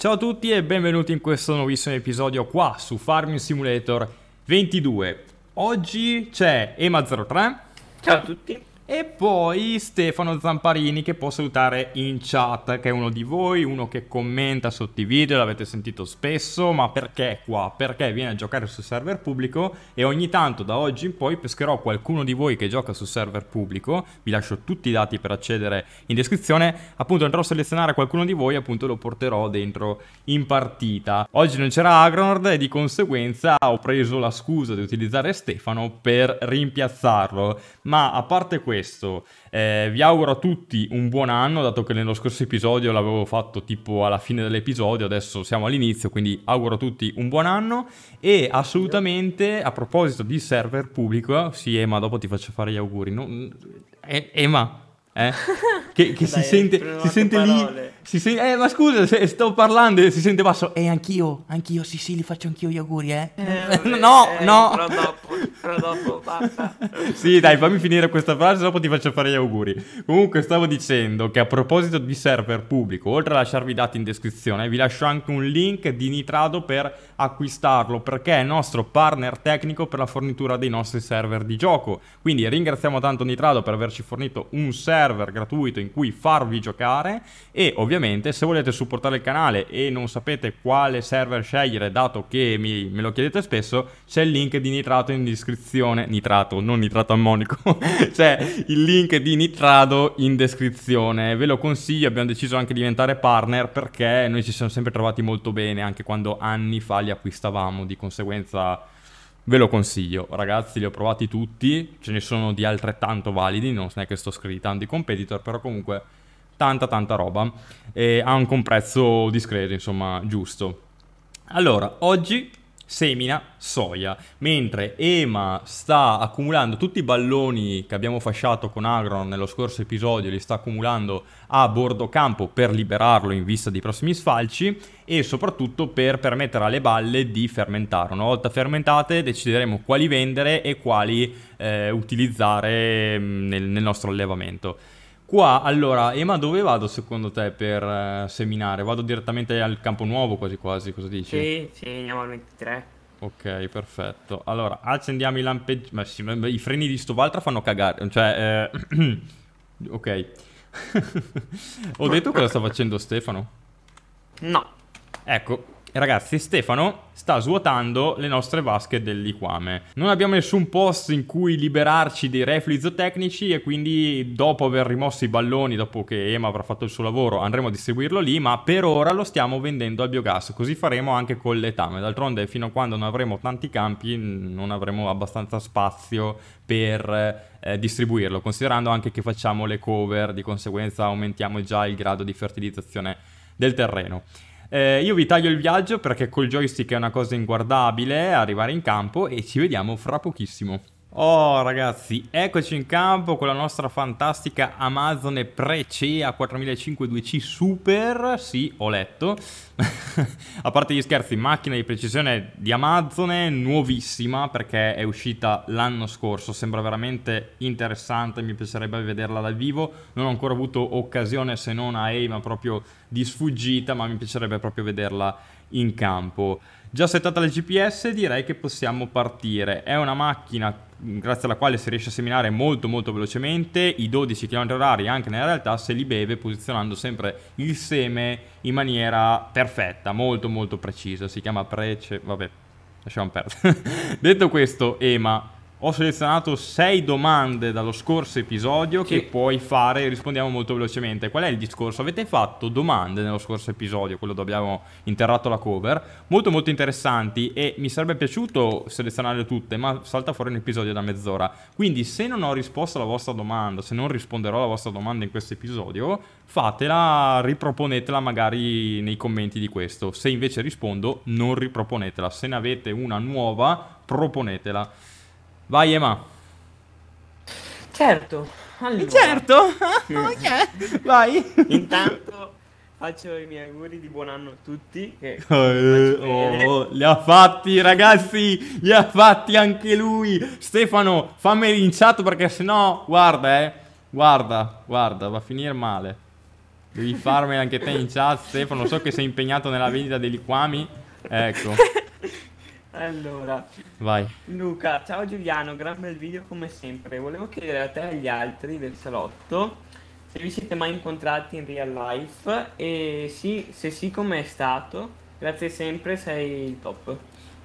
Ciao a tutti e benvenuti in questo nuovissimo episodio qua su Farming Simulator 22. Oggi c'è Ema03. Ciao a tutti. E poi Stefano Zamparini che può salutare in chat, che è uno di voi, uno che commenta sotto i video, l'avete sentito spesso, ma perché qua? Perché viene a giocare sul server pubblico e ogni tanto da oggi in poi pescherò qualcuno di voi che gioca sul server pubblico, vi lascio tutti i dati per accedere in descrizione, appunto andrò a selezionare qualcuno di voi appunto lo porterò dentro in partita. Oggi non c'era Agronord e di conseguenza ho preso la scusa di utilizzare Stefano per rimpiazzarlo, ma a parte questo questo. Eh, vi auguro a tutti un buon anno, dato che nello scorso episodio l'avevo fatto tipo alla fine dell'episodio, adesso siamo all'inizio, quindi auguro a tutti un buon anno e assolutamente a proposito di server pubblico, sì Ema, dopo ti faccio fare gli auguri. No? Eh, Ema, eh? che, che Dai, si sente, si sente lì, si sente, eh ma scusa, se sto parlando e si sente basso, e eh, anch'io, anch'io, sì sì, li faccio anch'io gli auguri, eh? eh vabbè, no, eh, no! Però dopo, però dopo, basta. sì dai, fammi finire questa frase, dopo ti faccio fare gli auguri. Comunque stavo dicendo che a proposito di server pubblico, oltre a lasciarvi i dati in descrizione, vi lascio anche un link di Nitrado per acquistarlo, perché è il nostro partner tecnico per la fornitura dei nostri server di gioco. Quindi ringraziamo tanto Nitrado per averci fornito un server server gratuito in cui farvi giocare e ovviamente se volete supportare il canale e non sapete quale server scegliere dato che mi, me lo chiedete spesso c'è il link di nitrato in descrizione nitrato non nitrato ammonico c'è il link di nitrado in descrizione ve lo consiglio abbiamo deciso anche di diventare partner perché noi ci siamo sempre trovati molto bene anche quando anni fa li acquistavamo di conseguenza Ve lo consiglio, ragazzi, li ho provati tutti, ce ne sono di altrettanto validi, non è che sto screditando i competitor, però comunque tanta tanta roba e ha anche un prezzo discreto, insomma, giusto. Allora, oggi semina soia, mentre EMA sta accumulando tutti i balloni che abbiamo fasciato con Agron nello scorso episodio, li sta accumulando a bordo campo per liberarlo in vista dei prossimi sfalci e soprattutto per permettere alle balle di fermentare. Una volta fermentate decideremo quali vendere e quali eh, utilizzare mm, nel, nel nostro allevamento. Qua, allora, Ema, dove vado secondo te per eh, seminare? Vado direttamente al campo nuovo quasi quasi, cosa dici? Sì, sì, andiamo al 23. Ok, perfetto. Allora, accendiamo i lampeggi... Ma sì, i freni di Stovaltra fanno cagare, cioè... eh, ok. Ho detto cosa sta facendo Stefano? No. Ecco, ragazzi, Stefano sta svuotando le nostre vasche del liquame. Non abbiamo nessun posto in cui liberarci dei reflui zootecnici e quindi dopo aver rimosso i balloni, dopo che Ema avrà fatto il suo lavoro, andremo a distribuirlo lì, ma per ora lo stiamo vendendo al biogas, così faremo anche con l'etame. D'altronde fino a quando non avremo tanti campi non avremo abbastanza spazio per eh, distribuirlo, considerando anche che facciamo le cover, di conseguenza aumentiamo già il grado di fertilizzazione del terreno. Eh, io vi taglio il viaggio perché col joystick è una cosa inguardabile arrivare in campo e ci vediamo fra pochissimo. Oh ragazzi, eccoci in campo con la nostra fantastica Amazon Amazone Precea 4502C Super, sì, ho letto, a parte gli scherzi, macchina di precisione di Amazon, nuovissima perché è uscita l'anno scorso, sembra veramente interessante, mi piacerebbe vederla dal vivo, non ho ancora avuto occasione se non a EI, ma proprio di sfuggita, ma mi piacerebbe proprio vederla in campo. Già settata il GPS direi che possiamo partire, è una macchina grazie alla quale si riesce a seminare molto molto velocemente i 12 km/h anche nella realtà se li beve posizionando sempre il seme in maniera perfetta, molto molto precisa, si chiama prece, vabbè, lasciamo perdere. Detto questo, Ema ho selezionato 6 domande dallo scorso episodio sì. che puoi fare e rispondiamo molto velocemente. Qual è il discorso? Avete fatto domande nello scorso episodio, quello dove abbiamo interrato la cover, molto molto interessanti e mi sarebbe piaciuto selezionarle tutte, ma salta fuori un episodio da mezz'ora. Quindi se non ho risposto alla vostra domanda, se non risponderò alla vostra domanda in questo episodio, fatela, riproponetela magari nei commenti di questo. Se invece rispondo, non riproponetela. Se ne avete una nuova, proponetela. Vai Ema. Certo. Allora. Eh, certo. ok. Vai. Intanto faccio i miei auguri di buon anno a tutti. Che eh, oh, oh, li ha fatti, ragazzi! Li ha fatti anche lui! Stefano, in chat perché sennò, guarda, eh. Guarda, guarda, va a finire male. Devi farmela anche te in chat, Stefano. So che sei impegnato nella vendita dei liquami. Ecco. Allora, vai. Luca, ciao Giuliano, gran bel video come sempre. Volevo chiedere a te e agli altri del salotto se vi siete mai incontrati in real life e sì, se sì, come è stato. Grazie sempre, sei il top.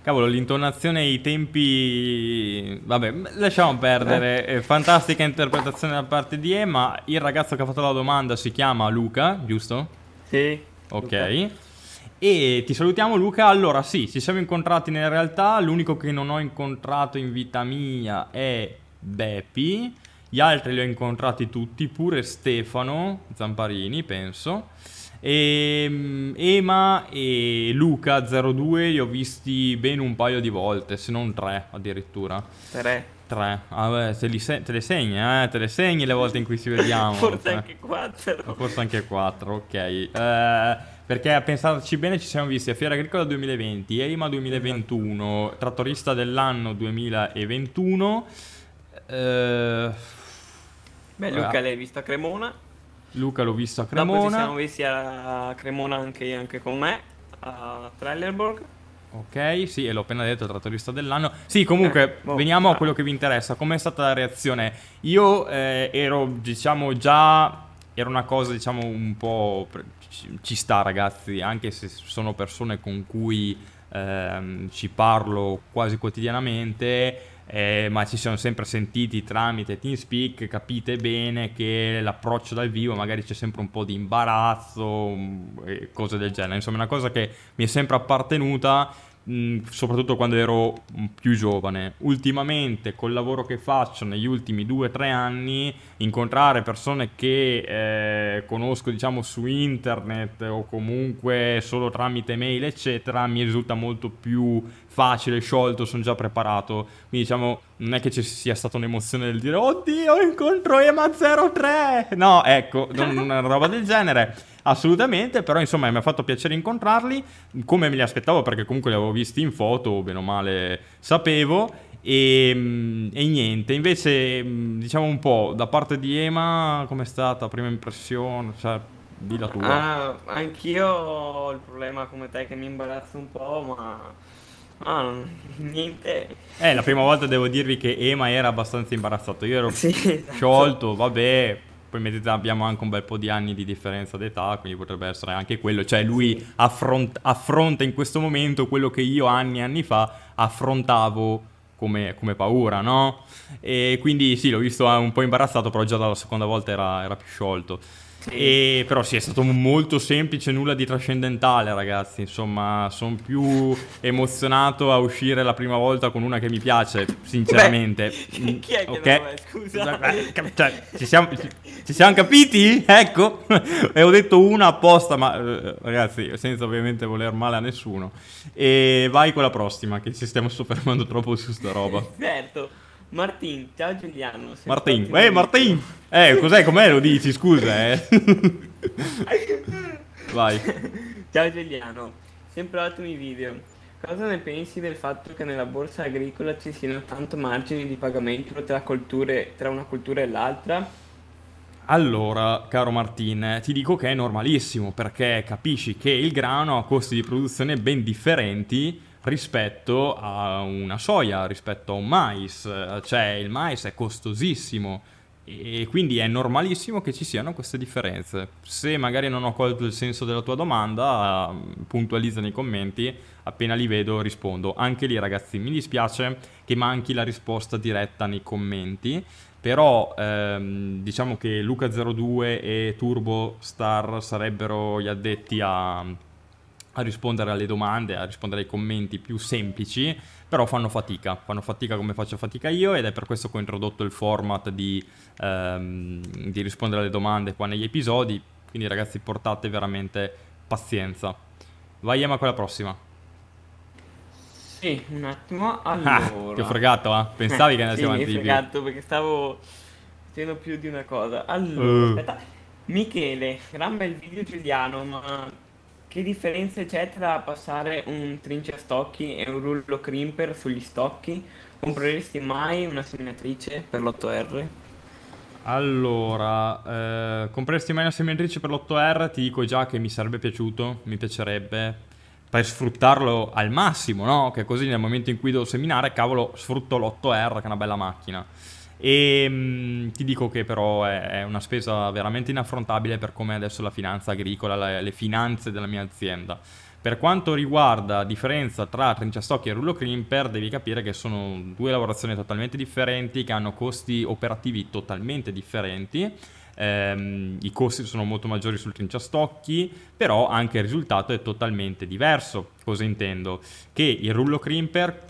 Cavolo, l'intonazione e i tempi... Vabbè, lasciamo perdere. Eh. eh. Fantastica interpretazione da parte di Emma. Il ragazzo che ha fatto la domanda si chiama Luca, giusto? Sì. Ok. Luca. E ti salutiamo Luca, allora sì, ci siamo incontrati nella realtà, l'unico che non ho incontrato in vita mia è Beppi, gli altri li ho incontrati tutti, pure Stefano Zamparini penso, e ehm, Ema e Luca02 li ho visti ben un paio di volte, se non tre addirittura. Tre. Tre, ah beh, te, se- te le segni, eh? te le segni le volte in cui ci vediamo. forse cioè. anche quattro. Forse anche quattro, ok. Eh... Perché a pensarci bene ci siamo visti a Fiera Agricola 2020, EIMA 2021, Trattorista dell'anno 2021. Eh... Beh, Luca ah. l'hai vista a Cremona. Luca l'ho visto a Cremona. Dopo ci siamo visti a Cremona anche, anche con me, a Trelleborg. Ok, sì, e l'ho appena detto, trattorista dell'anno. Sì, comunque, eh, boh, veniamo ah. a quello che vi interessa. Com'è stata la reazione? Io eh, ero, diciamo, già... Era una cosa, diciamo, un po' ci sta ragazzi, anche se sono persone con cui ehm, ci parlo quasi quotidianamente, eh, ma ci siamo sempre sentiti tramite TeamSpeak, capite bene che l'approccio dal vivo magari c'è sempre un po' di imbarazzo, mm, cose del genere, insomma è una cosa che mi è sempre appartenuta Mm, soprattutto quando ero più giovane. Ultimamente, col lavoro che faccio negli ultimi 2-3 anni, incontrare persone che eh, conosco, diciamo, su internet o comunque solo tramite mail, eccetera, mi risulta molto più facile, sciolto, sono già preparato. Quindi, diciamo, non è che ci sia stata un'emozione del dire, oddio, incontro EMA 03! No, ecco, non una roba del genere assolutamente, però insomma mi ha fatto piacere incontrarli, come me li aspettavo perché comunque li avevo visti in foto, bene o male sapevo. E, mm, e, niente, invece mm, diciamo un po' da parte di Ema com'è stata la prima impressione? Cioè, di la tua. Ah, anch'io ho il problema come te che mi imbarazzo un po', ma... Ah, niente. Eh, la prima volta devo dirvi che Ema era abbastanza imbarazzato, io ero sì, esatto. sciolto, vabbè, poi mettete, abbiamo anche un bel po' di anni di differenza d'età, quindi potrebbe essere anche quello. Cioè lui affront- affronta in questo momento quello che io anni e anni fa affrontavo come, come, paura, no? E quindi sì, l'ho visto ah, un po' imbarazzato, però già dalla seconda volta era, era più sciolto. E, però sì, è stato molto semplice, nulla di trascendentale, ragazzi. Insomma, sono più emozionato a uscire la prima volta con una che mi piace, sinceramente. Beh, chi è mm, che non è? Scusa. Eh, cioè, ci, siamo, ci, ci, siamo, capiti? Ecco. e ho detto una apposta, ma eh, ragazzi, senza ovviamente voler male a nessuno. E vai con la prossima, che ci stiamo soffermando troppo su sta roba. certo. Martin, ciao Giuliano. Martin, eh Martin! Eh, cos'è, com'è lo dici, scusa, eh. Vai. Ciao Giuliano, sempre ottimi video. Cosa ne pensi del fatto che nella borsa agricola ci siano tanto margini di pagamento tra, culture, tra una cultura e l'altra? Allora, caro Martin, eh, ti dico che è normalissimo perché capisci che il grano ha costi di produzione ben differenti rispetto a una soia, rispetto a un mais, cioè il mais è costosissimo e quindi è normalissimo che ci siano queste differenze. Se magari non ho colto il senso della tua domanda, puntualizza nei commenti, appena li vedo rispondo. Anche lì ragazzi, mi dispiace che manchi la risposta diretta nei commenti, però ehm, diciamo che Luca02 e Turbo Star sarebbero gli addetti a a rispondere alle domande, a rispondere ai commenti più semplici, però fanno fatica, fanno fatica come faccio fatica io ed è per questo che ho introdotto il format di, ehm, di rispondere alle domande qua negli episodi, quindi ragazzi portate veramente pazienza. Vai Emma con la prossima. Sì, un attimo, ah, allora... Ah, ti ho fregato, eh? Pensavi che andassi sì, avanti mi ho fregato perché stavo facendo più di una cosa. Allora, uh. aspetta. Michele, gran bel video Giuliano, ma che differenze c'è tra passare un a stocchi e un rullo crimper sugli stocchi? Compreresti mai una seminatrice per l'8R? Allora, eh, compreresti mai una seminatrice per l'8R? Ti dico già che mi sarebbe piaciuto, mi piacerebbe per sfruttarlo al massimo, no? Che così nel momento in cui devo seminare, cavolo, sfrutto l'8R che è una bella macchina. E mh, mm, ti dico che però è, è, una spesa veramente inaffrontabile per come adesso la finanza agricola, la, le finanze della mia azienda. Per quanto riguarda la differenza tra trinciastocchi e rullo crimper, devi capire che sono due lavorazioni totalmente differenti, che hanno costi operativi totalmente differenti. Ehm, I costi sono molto maggiori sul trinciastocchi, però anche il risultato è totalmente diverso. Cosa intendo? Che il rullo crimper,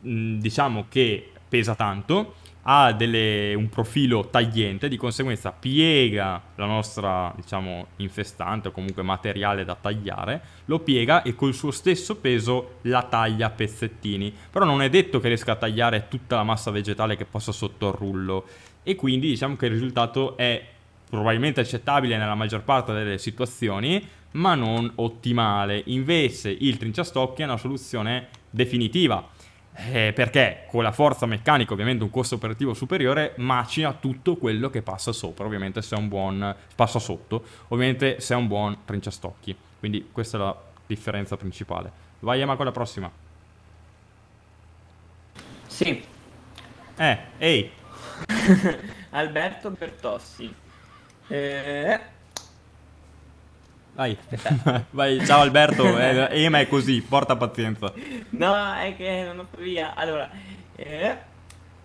mh, mm, diciamo che pesa tanto, ha delle, un profilo tagliente, di conseguenza piega la nostra, diciamo, infestante o comunque materiale da tagliare, lo piega e col suo stesso peso la taglia a pezzettini. Però non è detto che riesca a tagliare tutta la massa vegetale che passa sotto il rullo e quindi diciamo che il risultato è probabilmente accettabile nella maggior parte delle situazioni, ma non ottimale. Invece il trinciastocchi è una soluzione definitiva eh, perché con la forza meccanica ovviamente un costo operativo superiore macina tutto quello che passa sopra, ovviamente se è un buon passa sotto, ovviamente se è un buon trinciastocchi. Quindi questa è la differenza principale. Vai con la prossima. Sì. Eh, ehi. Alberto Bertossi. Eh Vai. Vai, ciao Alberto, eh, Ema è così, porta pazienza. No, è che non ho via. Allora, eh,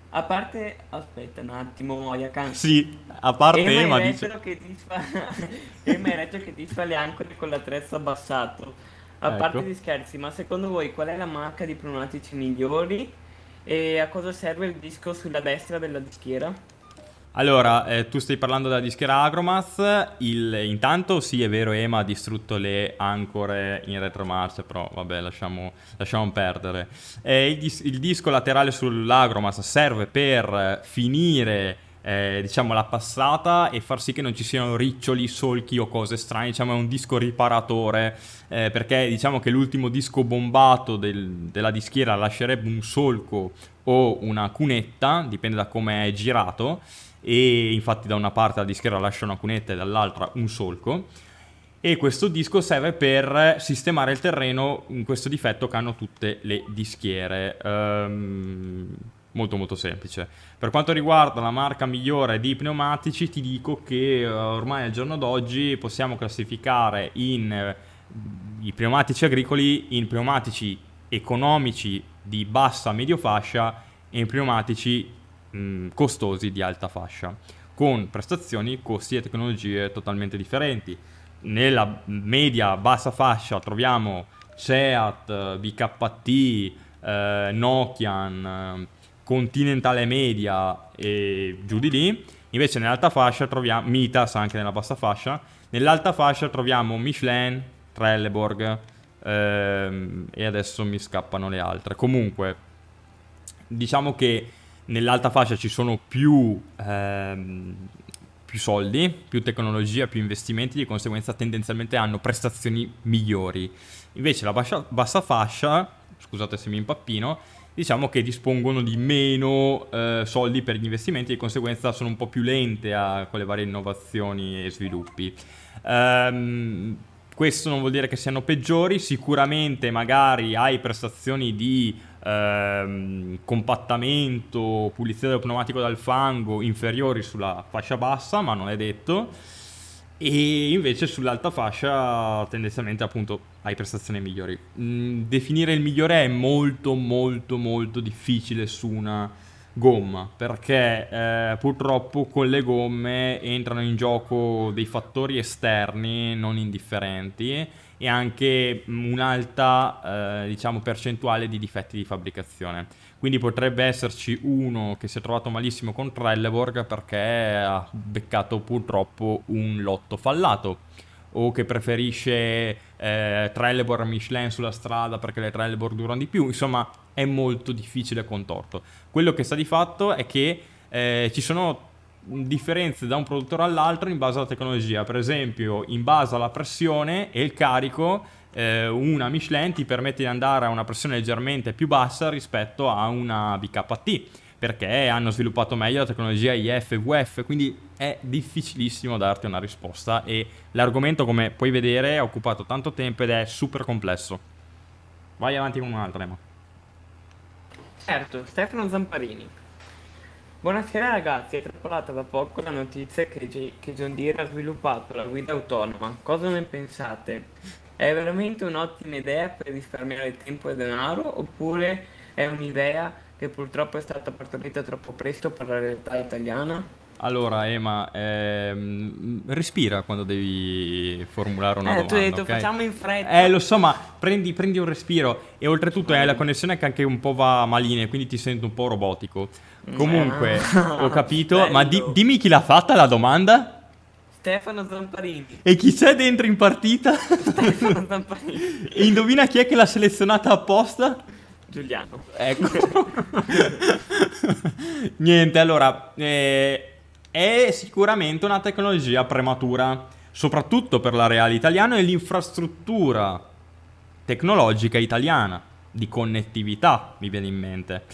a parte, aspetta un attimo, Yakan. Sì, a parte Ema, Ema dice... Che ti Ema è retto che ti le ancore con l'attrezzo abbassato. A ecco. parte gli scherzi, ma secondo voi qual è la marca di pneumatici migliori? E a cosa serve il disco sulla destra della dischiera? Allora, eh, tu stai parlando della dischiera Agromath, Il, intanto sì è vero Ema ha distrutto le ancore in retromarcia, però vabbè lasciamo, lasciamo perdere. Eh, il, dis- il, disco laterale sull'Agromath serve per finire eh, diciamo la passata e far sì che non ci siano riccioli, solchi o cose strane, diciamo è un disco riparatore eh, perché diciamo che l'ultimo disco bombato del, della dischiera lascerebbe un solco o una cunetta, dipende da come è girato e infatti da una parte la dischiera lascia una cunetta e dall'altra un solco e questo disco serve per sistemare il terreno in questo difetto che hanno tutte le dischiere. Um, molto molto semplice. Per quanto riguarda la marca migliore di pneumatici, ti dico che eh, ormai al giorno d'oggi possiamo classificare in, eh, i pneumatici agricoli in pneumatici economici di bassa medio fascia e in pneumatici mh, mm, costosi di alta fascia, con prestazioni, costi e tecnologie totalmente differenti. Nella media bassa fascia troviamo Seat, BKT, eh, eh, Nokian, eh, Continentale Media e giù di lì. Invece nell'alta fascia troviamo Mitas anche nella bassa fascia. Nell'alta fascia troviamo Michelin, Trelleborg ehm, e adesso mi scappano le altre. Comunque diciamo che nell'alta fascia ci sono più, ehm, più soldi, più tecnologia, più investimenti, di conseguenza tendenzialmente hanno prestazioni migliori. Invece la bascia, bassa fascia, scusate se mi impappino, diciamo che dispongono di meno eh, soldi per gli investimenti di conseguenza sono un po' più lente a, con le varie innovazioni e sviluppi. Um, questo non vuol dire che siano peggiori, sicuramente magari hai prestazioni di ehm, compattamento, pulizia del pneumatico dal fango inferiori sulla fascia bassa, ma non è detto. E invece sull'alta fascia tendenzialmente appunto hai prestazioni migliori. Mm, definire il migliore è molto molto molto difficile su una gomma perché eh, purtroppo con le gomme entrano in gioco dei fattori esterni non indifferenti e anche mm, un'alta eh, diciamo, percentuale di difetti di fabbricazione. Quindi potrebbe esserci uno che si è trovato malissimo con Trelleborg perché ha beccato purtroppo un lotto fallato o che preferisce eh, Trelleborg Michelin sulla strada perché le Trelleborg durano di più, insomma è molto difficile contorto. Quello che sta di fatto è che eh, ci sono differenze da un produttore all'altro in base alla tecnologia. Per esempio, in base alla pressione e il carico, eh, una Michelin ti permette di andare a una pressione leggermente più bassa rispetto a una BKT perché hanno sviluppato meglio la tecnologia IF quindi è difficilissimo darti una risposta e l'argomento, come puoi vedere, ha occupato tanto tempo ed è super complesso. Vai avanti con un altro tema. Certo, Stefano Zamparini. Buonasera ragazzi, è trappolata da poco la notizia che, G- che John Deere ha sviluppato la guida autonoma. Cosa ne pensate? È veramente un'ottima idea per risparmiare tempo e denaro oppure è un'idea che purtroppo è stata partorita troppo presto per la realtà italiana? Allora, Ema, ehm, respira quando devi formulare una eh, domanda. Tu hai detto okay? facciamo in fretta. Eh, lo so, ma prendi, prendi un respiro. E oltretutto è eh, la connessione che anche un po' va maline, quindi ti sento un po' robotico. Comunque, no. Ah. ho capito. ma di, dimmi chi l'ha fatta la domanda? Stefano Zamparini. E chi c'è dentro in partita? Stefano Zamparini. e indovina chi è che l'ha selezionata apposta? Giuliano. Ecco. Niente, allora... Eh è sicuramente una tecnologia prematura, soprattutto per l'areale italiano e l'infrastruttura tecnologica italiana, di connettività, mi viene in mente.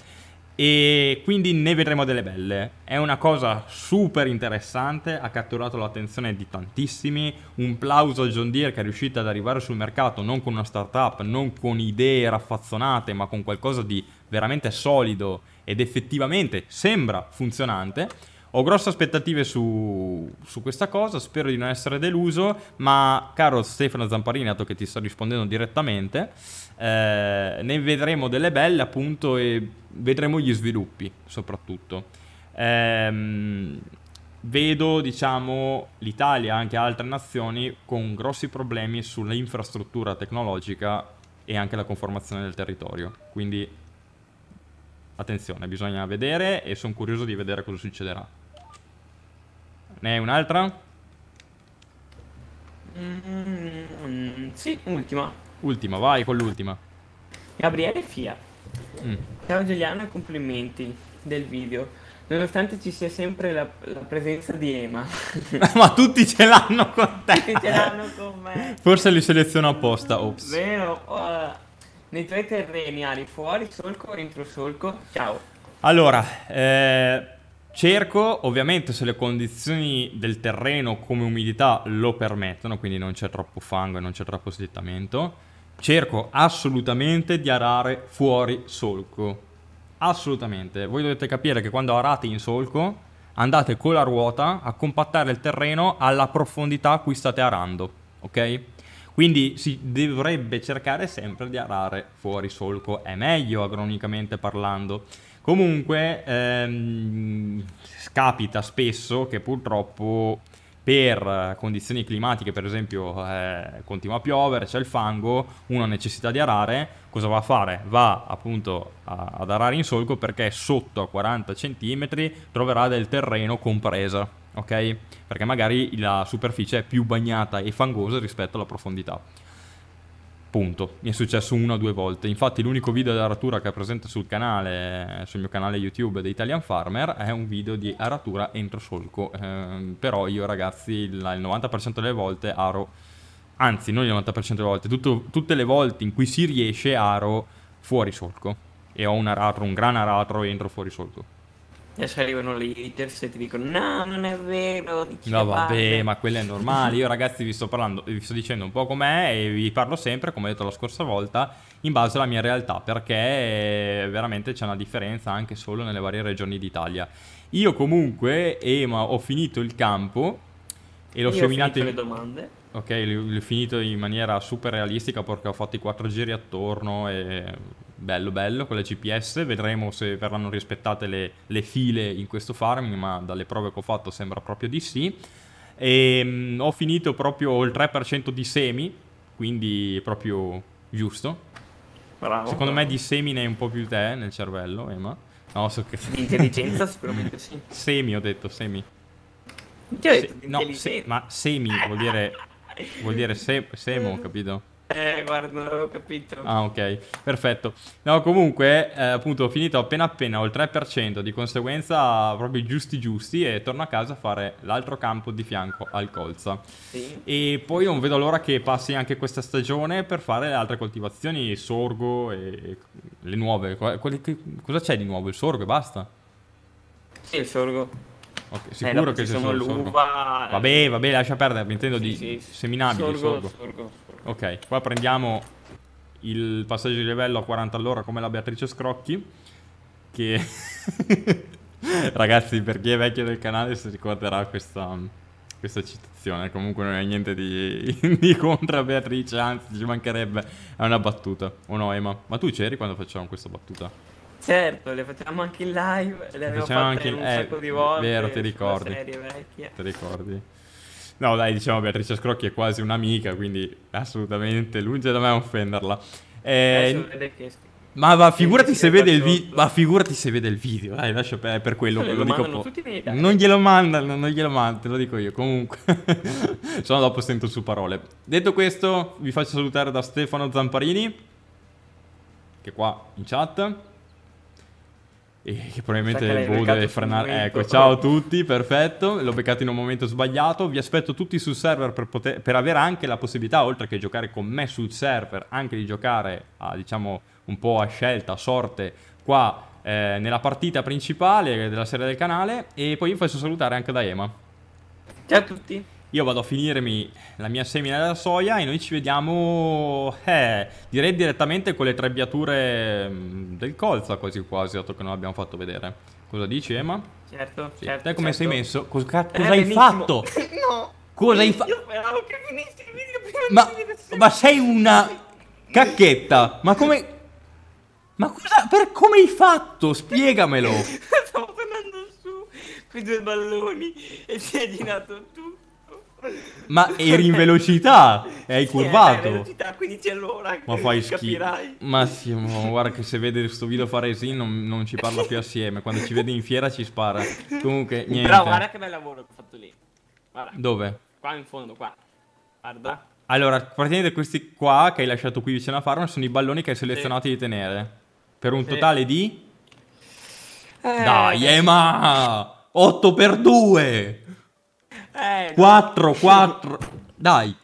E quindi ne vedremo delle belle. È una cosa super interessante, ha catturato l'attenzione di tantissimi. Un plauso a John Deere che è riuscito ad arrivare sul mercato non con una startup, non con idee raffazzonate, ma con qualcosa di veramente solido ed effettivamente sembra funzionante. Ho grosse aspettative su, su, questa cosa, spero di non essere deluso, ma caro Stefano Zamparini, dato che ti sto rispondendo direttamente, eh, ne vedremo delle belle appunto e vedremo gli sviluppi soprattutto. Eh, vedo diciamo l'Italia e anche altre nazioni con grossi problemi sull'infrastruttura tecnologica e anche la conformazione del territorio, quindi attenzione, bisogna vedere e sono curioso di vedere cosa succederà. Ne hai un'altra? Mm, sì, ultima. Ultima, vai con l'ultima. Gabriele Fia. Mm. Ciao Giuliano, e complimenti del video. Nonostante ci sia sempre la, la presenza di Ema. Ma tutti ce l'hanno con te. Tutti ce l'hanno con me. Forse li seleziono apposta, ops. Vero. Uh, nei tuoi terreni ali fuori, solco, dentro solco. Ciao. Allora, eh, Cerco ovviamente se le condizioni del terreno come umidità lo permettono, quindi non c'è troppo fango e non c'è troppo slittamento. Cerco assolutamente di arare fuori solco. Assolutamente. Voi dovete capire che quando arate in solco andate con la ruota a compattare il terreno alla profondità a cui state arando, ok? Quindi si dovrebbe cercare sempre di arare fuori solco, è meglio agronomicamente parlando. Comunque, ehm, capita spesso che purtroppo per condizioni climatiche, per esempio eh, continua a piovere, c'è il fango, uno ha necessità di arare, cosa va a fare? Va appunto a, ad arare in solco perché sotto a 40 cm troverà del terreno compresa, ok? Perché magari la superficie è più bagnata e fangosa rispetto alla profondità. Punto. Mi è successo una o due volte. Infatti l'unico video di aratura che è presente sul canale, eh, sul mio canale YouTube di Italian Farmer, è un video di aratura entro solco. Eh, però io ragazzi il 90% delle volte aro, anzi non il 90% delle volte, tutto, tutte le volte in cui si riesce aro fuori solco. E ho un aratro, un gran aratro entro fuori solco. Adesso arrivano le haters e ti dicono no, non è vero. No, vabbè, parte? ma quello è normale. Io ragazzi vi sto parlando, vi sto dicendo un po' com'è e vi parlo sempre, come ho detto la scorsa volta, in base alla mia realtà, perché eh, veramente c'è una differenza anche solo nelle varie regioni d'Italia. Io comunque, Ema, ho finito il campo e l'ho seminato... Ho finito in... le domande. Ok, l'ho finito in maniera super realistica perché ho fatto i quattro giri attorno e bello bello con le GPS, vedremo se verranno rispettate le, le file in questo farming, ma dalle prove che ho fatto sembra proprio di sì. E, ehm, mh, ho finito proprio il 3% di semi, quindi proprio giusto. Bravo, Secondo bravo. me di semi ne hai un po' più te nel cervello, Ema. No, so che... intelligenza sicuramente sì. Semi ho detto, semi. Ti se, no, se, ma semi vuol dire, vuol dire se, semo, eh. capito? Eh, guarda, non avevo capito. Ah, ok, perfetto. No, comunque, eh, appunto, ho finito appena appena ho il 3%, di conseguenza proprio giusti giusti e torno a casa a fare l'altro campo di fianco al colza. Sì. E poi non vedo l'ora che passi anche questa stagione per fare le altre coltivazioni, sorgo e le nuove. Cosa c'è di nuovo? Il sorgo e basta? Sì, il sorgo. Okay, eh, sicuro eh, che c'è solo sorgo. Vabbè, vabbè, lascia perdere, mi intendo sì, di sì. seminabili sorgo, sorgo. Ok, qua prendiamo il passaggio di livello a 40 all'ora come la Beatrice Scrocchi che ragazzi per chi è vecchio del canale si ricorderà questa, questa citazione comunque non è niente di, di contra Beatrice anzi ci mancherebbe è una battuta o oh no Ema ma tu c'eri quando facevamo questa battuta? Certo, le facciamo anche in live. Le, le facciamo anche in... un eh, sacco di volte. Vero, ti ricordi. Ti ricordi. No, dai, diciamo Beatrice Scrocchi è quasi un'amica, quindi assolutamente lunge da me offenderla. Eh, che... ma, figurati se vede il vi... ma figurati se vede il video, dai, lascia per, per quello. Lo lo dico po- non glielo mandano, non glielo mandano, te lo dico io. Comunque, se no dopo sento su parole. Detto questo, vi faccio salutare da Stefano Zamparini, che è qua in chat. E che probabilmente boh, deve frenare. Ecco, ciao a tutti, perfetto. L'ho beccato in un momento sbagliato. Vi aspetto tutti sul server per, poter, per avere anche la possibilità, oltre che giocare con me sul server, anche di giocare a, diciamo un po' a scelta, a sorte qua eh, nella partita principale della serie del canale. E poi vi faccio salutare anche da Ema. Ciao a tutti. Io vado a finirmi la mia semina della soia e noi ci vediamo, eh, direi direttamente con le trebbiature mm, del colza quasi quasi, dato che non l'abbiamo fatto vedere. Cosa dici, Emma? Certo, sì. certo. Te come certo. sei messo? Cos eh, cosa eh, hai benissimo. fatto? no. Cosa hai fatto? Io speravo che finissi il video prima ma, di finire. Ma sei una cacchetta. Ma come... Ma cosa... Per come hai fatto? Spiegamelo. Stavo andando su con due balloni e si è girato tu ma eri in velocità e hai sì, curvato. Sì, velocità 15 all'ora. Ma fai schifo. Massimo, guarda che se vede questo video Faresi non, non ci parla più assieme. Quando ci vede in fiera ci spara. Comunque, niente. Però guarda che bel lavoro che ho fatto lì. Guarda. Dove? Qua in fondo, qua. Guarda. Allora, praticamente questi qua che hai lasciato qui vicino a Farm, sono i balloni che hai selezionato sì. di tenere. Per un sì. totale di... Eh, Dai, Emma! 8 per 2! Eh, 4, no. 4. Dai.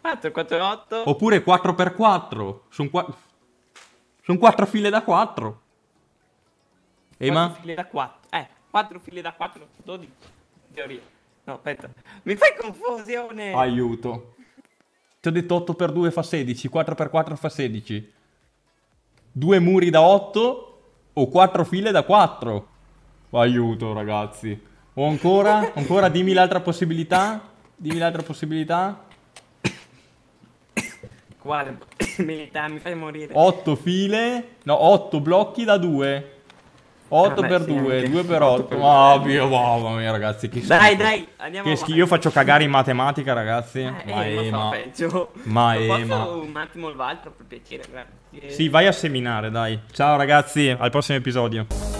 4, 4, 8. Oppure 4 per 4. Sono 4... Sono 4 file da 4. Ema? 4 file da 4. Eh, 4 file da 4, 12. In teoria. No, aspetta. Mi fai confusione. Aiuto. Ti ho detto 8 per 2 fa 16, 4 per 4 fa 16. Due muri da 8 o 4 file da 4. Aiuto, ragazzi. O ancora? Ancora dimmi l'altra possibilità? Dimmi l'altra possibilità. Quale possibilità? Mi fai morire. 8 file, no, 8 blocchi da 2. 8 ah, per beh, 2, sì, 2 per 8. Oddio, ah, mamma mia, ragazzi. Che schifo. dai, dai, andiamo. Che schifo. Io faccio cagare in matematica, ragazzi. Eh, ma Ema. Eh, eh, ma Ema. Eh, posso un attimo il Valtro per piacere, grazie. Sì, vai a seminare, dai. Ciao, ragazzi, al prossimo episodio.